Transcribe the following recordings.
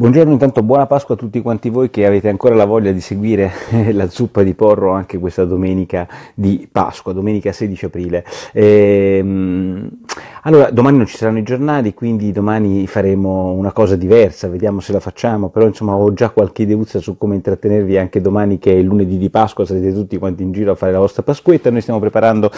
Buongiorno, intanto buona Pasqua a tutti quanti voi che avete ancora la voglia di seguire la zuppa di porro anche questa domenica di Pasqua, domenica 16 aprile. Ehm, allora, domani non ci saranno i giornali, quindi domani faremo una cosa diversa, vediamo se la facciamo, però insomma ho già qualche ideuzza su come intrattenervi anche domani che è il lunedì di Pasqua, sarete tutti quanti in giro a fare la vostra Pasquetta, noi stiamo preparando,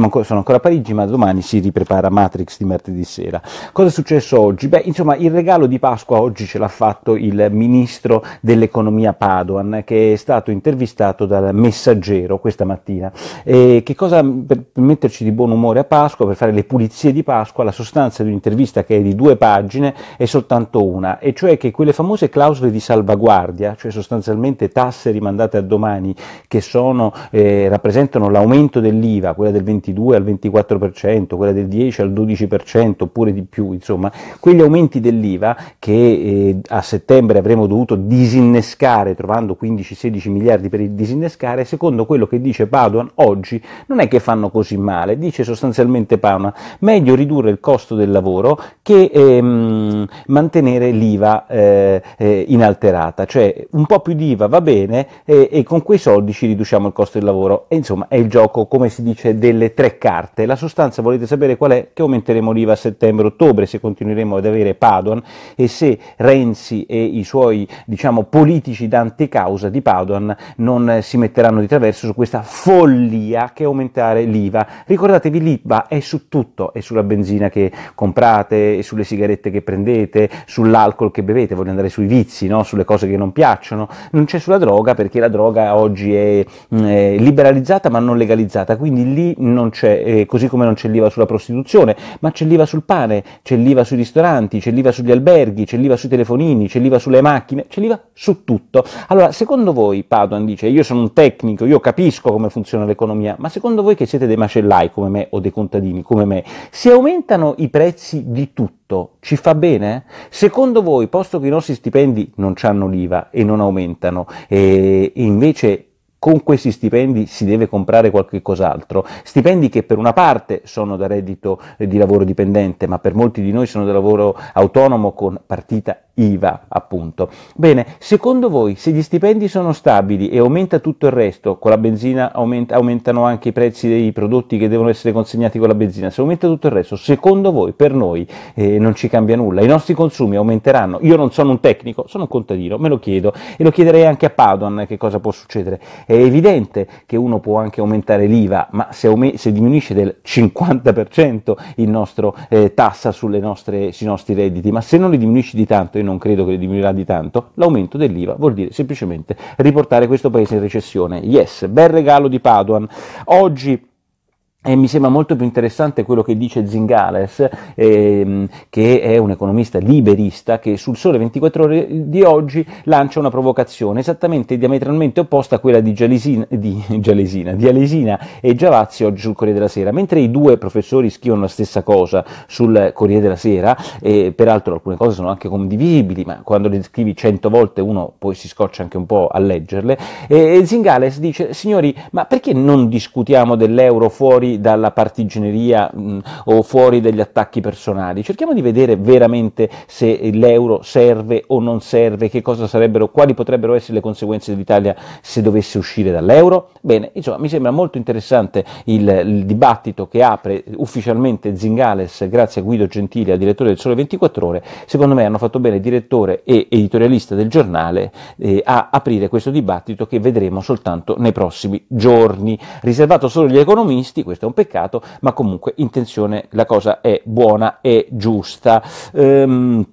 ancora, sono ancora a Parigi, ma domani si riprepara Matrix di martedì sera. Cosa è successo oggi? Beh, insomma, il regalo di Pasqua oggi ce l'ha fatto il ministro dell'economia Padoan, che è stato intervistato dal Messaggero questa mattina. E che cosa per metterci di buon umore a Pasqua, per fare le pulizie di di Pasqua la sostanza di un'intervista che è di due pagine è soltanto una, e cioè che quelle famose clausole di salvaguardia, cioè sostanzialmente tasse rimandate a domani che sono, eh, rappresentano l'aumento dell'IVA, quella del 22 al 24%, quella del 10 al 12% oppure di più, insomma, quegli aumenti dell'IVA che eh, a settembre avremmo dovuto disinnescare, trovando 15-16 miliardi per disinnescare, secondo quello che dice Paduan oggi non è che fanno così male, dice sostanzialmente Paduan, meglio meglio ridurre il costo del lavoro che ehm, mantenere l'IVA eh, eh, inalterata, cioè un po' più di IVA va bene eh, e con quei soldi ci riduciamo il costo del lavoro. E insomma è il gioco, come si dice, delle tre carte. La sostanza volete sapere qual è? Che aumenteremo l'IVA a settembre-ottobre se continueremo ad avere Padoan e se Renzi e i suoi diciamo, politici d'anticausa di Padoan non eh, si metteranno di traverso su questa follia che è aumentare l'IVA. Ricordatevi l'IVA è su tutto, è sulla sulla benzina che comprate, sulle sigarette che prendete, sull'alcol che bevete, voglio andare sui vizi, no? sulle cose che non piacciono, non c'è sulla droga perché la droga oggi è, mm, è liberalizzata ma non legalizzata, quindi lì non c'è, eh, così come non c'è l'IVA sulla prostituzione, ma c'è l'IVA sul pane, c'è l'IVA sui ristoranti, c'è l'IVA sugli alberghi, c'è l'IVA sui telefonini, c'è l'IVA sulle macchine, c'è l'IVA su tutto. Allora, secondo voi, Paduan dice, io sono un tecnico, io capisco come funziona l'economia, ma secondo voi che siete dei macellai come me o dei contadini come me, siete aumentano i prezzi di tutto, ci fa bene? Secondo voi, posto che i nostri stipendi non hanno l'IVA e non aumentano, e invece con questi stipendi si deve comprare qualche cos'altro, stipendi che per una parte sono da reddito di lavoro dipendente, ma per molti di noi sono da lavoro autonomo con partita IVA, appunto. Bene, secondo voi se gli stipendi sono stabili e aumenta tutto il resto, con la benzina aumenta, aumentano anche i prezzi dei prodotti che devono essere consegnati con la benzina, se aumenta tutto il resto, secondo voi per noi eh, non ci cambia nulla, i nostri consumi aumenteranno? Io non sono un tecnico, sono un contadino, me lo chiedo e lo chiederei anche a Padoan che cosa può succedere. È evidente che uno può anche aumentare l'IVA, ma se, aume- se diminuisce del 50% il nostro eh, tassa sulle nostre, sui nostri redditi, ma se non li diminuisci di tanto, io non credo che diminuirà di tanto, l'aumento dell'IVA vuol dire semplicemente riportare questo paese in recessione. Yes, bel regalo di Paduan. Oggi e mi sembra molto più interessante quello che dice Zingales, ehm, che è un economista liberista, che sul Sole 24 Ore di oggi lancia una provocazione esattamente diametralmente opposta a quella di, Gialesina, di, Gialesina, di Alesina e Giavazzi oggi sul Corriere della Sera. Mentre i due professori scrivono la stessa cosa sul Corriere della Sera, e peraltro alcune cose sono anche condivisibili, ma quando le scrivi cento volte uno poi si scoccia anche un po' a leggerle, e Zingales dice, signori, ma perché non discutiamo dell'euro fuori? dalla partigianeria mm, o fuori dagli attacchi personali, cerchiamo di vedere veramente se l'euro serve o non serve, che cosa sarebbero, quali potrebbero essere le conseguenze dell'Italia se dovesse uscire dall'euro. Bene, insomma, mi sembra molto interessante il, il dibattito che apre ufficialmente Zingales, grazie a Guido Gentile, direttore del Sole 24 Ore. Secondo me hanno fatto bene direttore e editorialista del giornale eh, a aprire questo dibattito che vedremo soltanto nei prossimi giorni. Riservato solo agli economisti, questo questo è un peccato, ma comunque intenzione la cosa è buona e giusta. Ehm,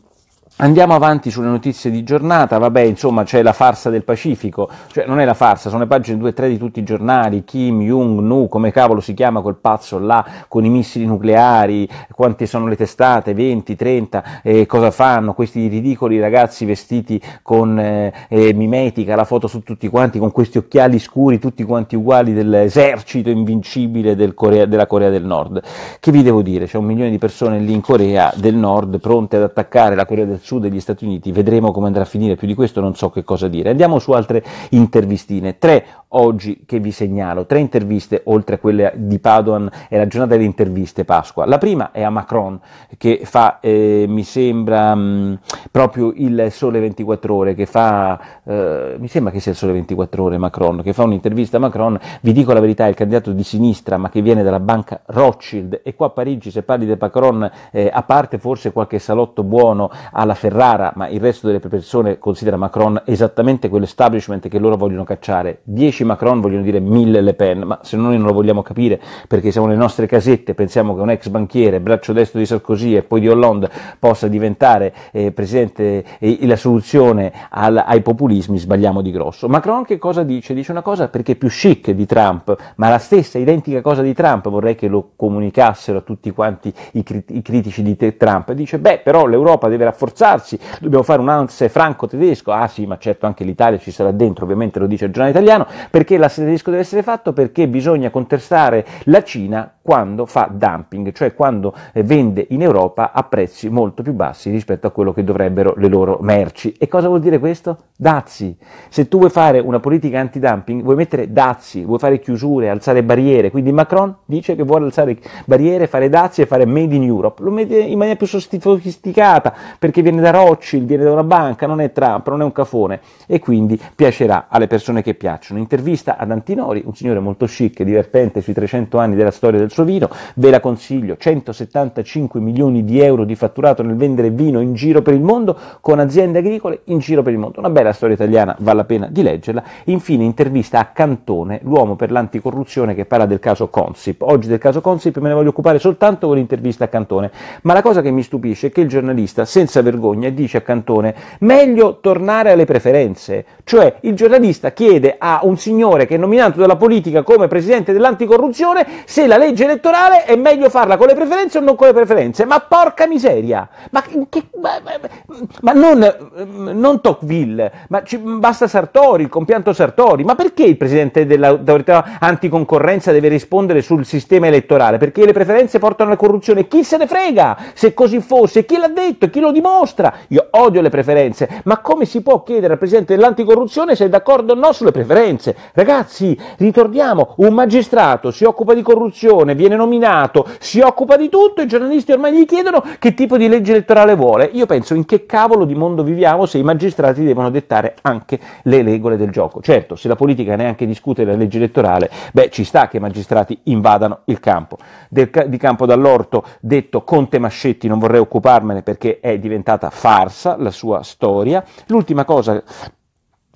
Andiamo avanti sulle notizie di giornata, vabbè insomma c'è la farsa del Pacifico, cioè non è la farsa, sono le pagine 2 e 3 di tutti i giornali, Kim Jong-nu, come cavolo si chiama quel pazzo là, con i missili nucleari, quante sono le testate, 20, 30, eh, cosa fanno questi ridicoli ragazzi vestiti con eh, mimetica, la foto su tutti quanti, con questi occhiali scuri, tutti quanti uguali dell'esercito invincibile del Corea, della Corea del Nord. Che vi devo dire, c'è un milione di persone lì in Corea del Nord pronte ad attaccare la Corea del Sud su degli Stati Uniti, vedremo come andrà a finire, più di questo non so che cosa dire. Andiamo su altre intervistine, tre oggi che vi segnalo, tre interviste oltre a quelle di Padoan e la giornata delle interviste Pasqua. La prima è a Macron che fa, eh, mi sembra, mh, mm, proprio il Sole 24 ore, che fa, eh, mi sembra che sia il Sole 24 ore Macron, che fa un'intervista a Macron, vi dico la verità, è il candidato di sinistra ma che viene dalla banca Rothschild e qua a Parigi se parli di Macron eh, a parte forse qualche salotto buono alla Ferrara, ma il resto delle persone considera Macron esattamente quell'establishment che loro vogliono cacciare. 10 Macron vogliono dire 1000 Le Pen, ma se noi non lo vogliamo capire perché siamo nelle nostre casette, pensiamo che un ex banchiere, braccio destro di Sarkozy e poi di Hollande possa diventare eh, presidente eh, la soluzione al, ai populismi, sbagliamo di grosso. Macron che cosa dice? Dice una cosa perché è più chic di Trump, ma la stessa identica cosa di Trump, vorrei che lo comunicassero a tutti quanti i, crit- i critici di Trump. Dice, beh, però l'Europa deve rafforzare rafforzarsi, dobbiamo fare un ANSE franco-tedesco, ah sì, ma certo anche l'Italia ci sarà dentro, ovviamente lo dice il giornale italiano, perché l'asse tedesco deve essere fatto? Perché bisogna contestare la Cina quando fa dumping, cioè quando eh, vende in Europa a prezzi molto più bassi rispetto a quello che dovrebbero le loro merci. E cosa vuol dire questo? Dazi. Se tu vuoi fare una politica anti-dumping, vuoi mettere dazi, vuoi fare chiusure, alzare barriere, quindi Macron dice che vuole alzare barriere, fare dazi e fare made in Europe, lo mette in maniera più sofisticata perché viene viene da Rothschild, viene da una banca, non è Trump, non è un cafone e quindi piacerà alle persone che piacciono. Intervista ad Antinori, un signore molto chic e divertente sui 300 anni della storia del suo vino, ve la consiglio, 175 milioni di euro di fatturato nel vendere vino in giro per il mondo con aziende agricole in giro per il mondo. Una bella storia italiana, vale la pena di leggerla. Infine intervista a Cantone, l'uomo per l'anticorruzione che parla del caso Consip. Oggi del caso Consip me ne voglio occupare soltanto con l'intervista a Cantone, ma la cosa che mi stupisce è che il giornalista senza vergogna vergogna e dice a Cantone meglio tornare alle preferenze, cioè il giornalista chiede a un signore che è nominato dalla politica come presidente dell'anticorruzione se la legge elettorale è meglio farla con le preferenze o non con le preferenze, ma porca miseria, ma, che, ma, ma, ma non, non, Tocqueville, ma ci, basta Sartori, il compianto Sartori, ma perché il presidente dell'autorità anticoncorrenza deve rispondere sul sistema elettorale? Perché le preferenze portano alla corruzione, chi se ne frega se così fosse, chi l'ha detto, chi lo dimostra? nostra, io odio le preferenze, ma come si può chiedere al Presidente dell'anticorruzione se è d'accordo o no sulle preferenze? Ragazzi, ritorniamo, un magistrato si occupa di corruzione, viene nominato, si occupa di tutto, i giornalisti ormai gli chiedono che tipo di legge elettorale vuole. Io penso in che cavolo di mondo viviamo se i magistrati devono dettare anche le regole del gioco. Certo, se la politica neanche discute la legge elettorale, beh, ci sta che i magistrati invadano il campo. Del, di campo dall'orto, detto Conte Mascetti, non vorrei occuparmene perché è diventato considerata farsa la sua storia. L'ultima cosa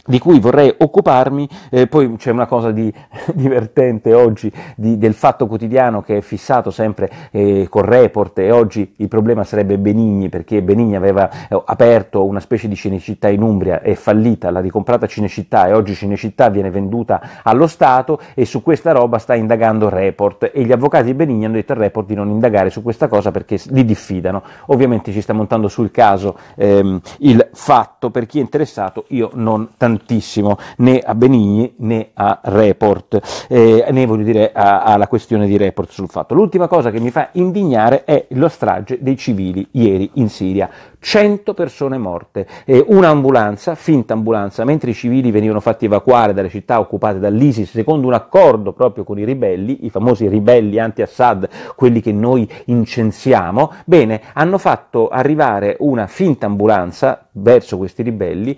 di cui vorrei occuparmi, eh, poi c'è una cosa di, divertente oggi di, del fatto quotidiano che è fissato sempre eh, con report e oggi il problema sarebbe Benigni perché Benigni aveva eh, aperto una specie di Cinecittà in Umbria, e fallita, l'ha ricomprata Cinecittà e oggi Cinecittà viene venduta allo Stato e su questa roba sta indagando report e gli avvocati di Benigni hanno detto al report di non indagare su questa cosa perché li diffidano, ovviamente ci sta montando sul caso ehm, il fatto, per chi è interessato io non tantissimo tantissimo né a Benigni né a Report, eh, né voglio dire alla questione di Report sul fatto. L'ultima cosa che mi fa indignare è lo strage dei civili ieri in Siria. 100 persone morte, eh, un'ambulanza, finta ambulanza, mentre i civili venivano fatti evacuare dalle città occupate dall'ISIS secondo un accordo proprio con i ribelli, i famosi ribelli anti-Assad, quelli che noi incensiamo, bene, hanno fatto arrivare una finta ambulanza verso questi ribelli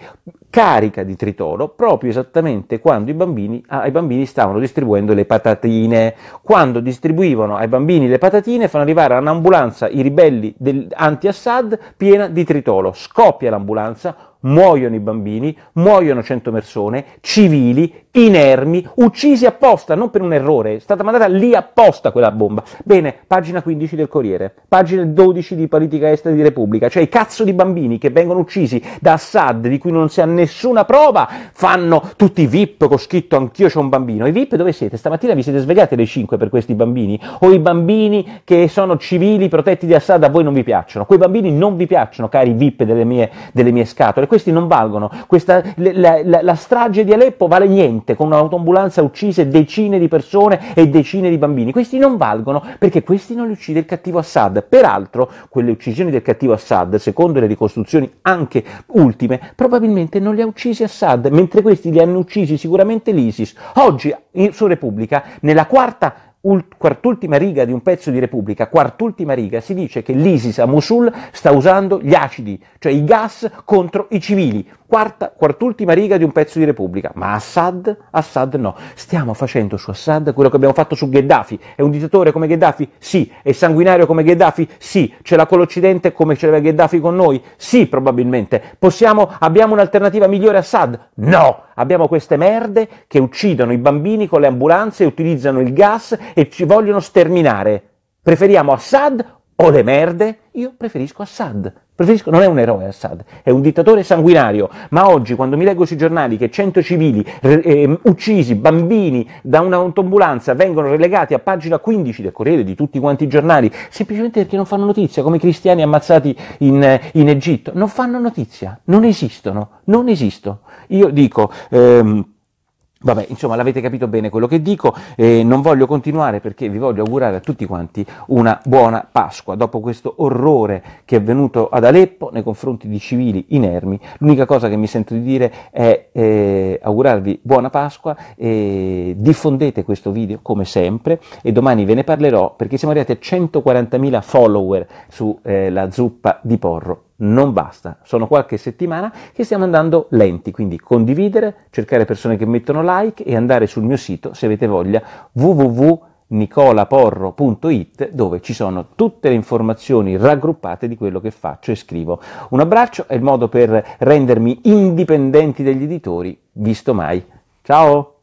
carica di tritolo proprio esattamente quando i bambini, ah, ai bambini stavano distribuendo le patatine. Quando distribuivano ai bambini le patatine fanno arrivare un'ambulanza i ribelli del, anti-Assad piena di tritolo. Scoppia l'ambulanza, muoiono i bambini, muoiono 100 persone, civili, inermi, uccisi apposta, non per un errore, è stata mandata lì apposta quella bomba. Bene, pagina 15 del Corriere, pagina 12 di Politica Estera di Repubblica, cioè i cazzo di bambini che vengono uccisi da Assad, di cui non si ha nessuna prova, fanno tutti i VIP con scritto anch'io c'ho un bambino. I VIP dove siete? Stamattina vi siete svegliati alle 5 per questi bambini? O i bambini che sono civili protetti di Assad a voi non vi piacciono? Quei bambini non vi piacciono, cari VIP delle mie, delle mie scatole, questi non valgono. Questa, la, la, la strage di Aleppo vale niente velocemente con un'autoambulanza uccise decine di persone e decine di bambini. Questi non valgono perché questi non li uccide il cattivo Assad. Peraltro, quelle uccisioni del cattivo Assad, secondo le ricostruzioni anche ultime, probabilmente non li ha uccisi Assad, mentre questi li hanno uccisi sicuramente l'ISIS. Oggi su Repubblica, nella quarta quart'ultima riga di un pezzo di Repubblica, quart'ultima riga, si dice che l'ISIS a Mosul sta usando gli acidi, cioè i gas contro i civili quarta, quart'ultima riga di un pezzo di Repubblica. Ma Assad? Assad no. Stiamo facendo su Assad quello che abbiamo fatto su Gheddafi. È un dittatore come Gheddafi? Sì. È sanguinario come Gheddafi? Sì. Ce l'ha con l'Occidente come ce l'aveva Gheddafi con noi? Sì, probabilmente. Possiamo, abbiamo un'alternativa migliore a Assad? No. Abbiamo queste merde che uccidono i bambini con le ambulanze, utilizzano il gas e ci vogliono sterminare. Preferiamo Assad o le merde? Io preferisco Assad. Preferisco, non è un eroe Assad, è un dittatore sanguinario, ma oggi quando mi leggo sui giornali che 100 civili eh, uccisi, bambini da un'autoambulanza vengono relegati a pagina 15 del Corriere di tutti quanti i giornali, semplicemente perché non fanno notizia, come i cristiani ammazzati in, eh, in Egitto, non fanno notizia, non esistono, non esistono. Io dico... Ehm, Vabbè, insomma, l'avete capito bene quello che dico, e non voglio continuare perché vi voglio augurare a tutti quanti una buona Pasqua. Dopo questo orrore che è avvenuto ad Aleppo nei confronti di civili inermi, l'unica cosa che mi sento di dire è eh, augurarvi buona Pasqua, e diffondete questo video come sempre e domani ve ne parlerò perché siamo arrivati a 140.000 follower sulla eh, zuppa di porro non basta. Sono qualche settimana che stiamo andando lenti, quindi condividere, cercare persone che mettono like e andare sul mio sito, se avete voglia, www.nicolaporro.it dove ci sono tutte le informazioni raggruppate di quello che faccio e scrivo. Un abbraccio è il modo per rendermi indipendenti dagli editori, visto mai. Ciao!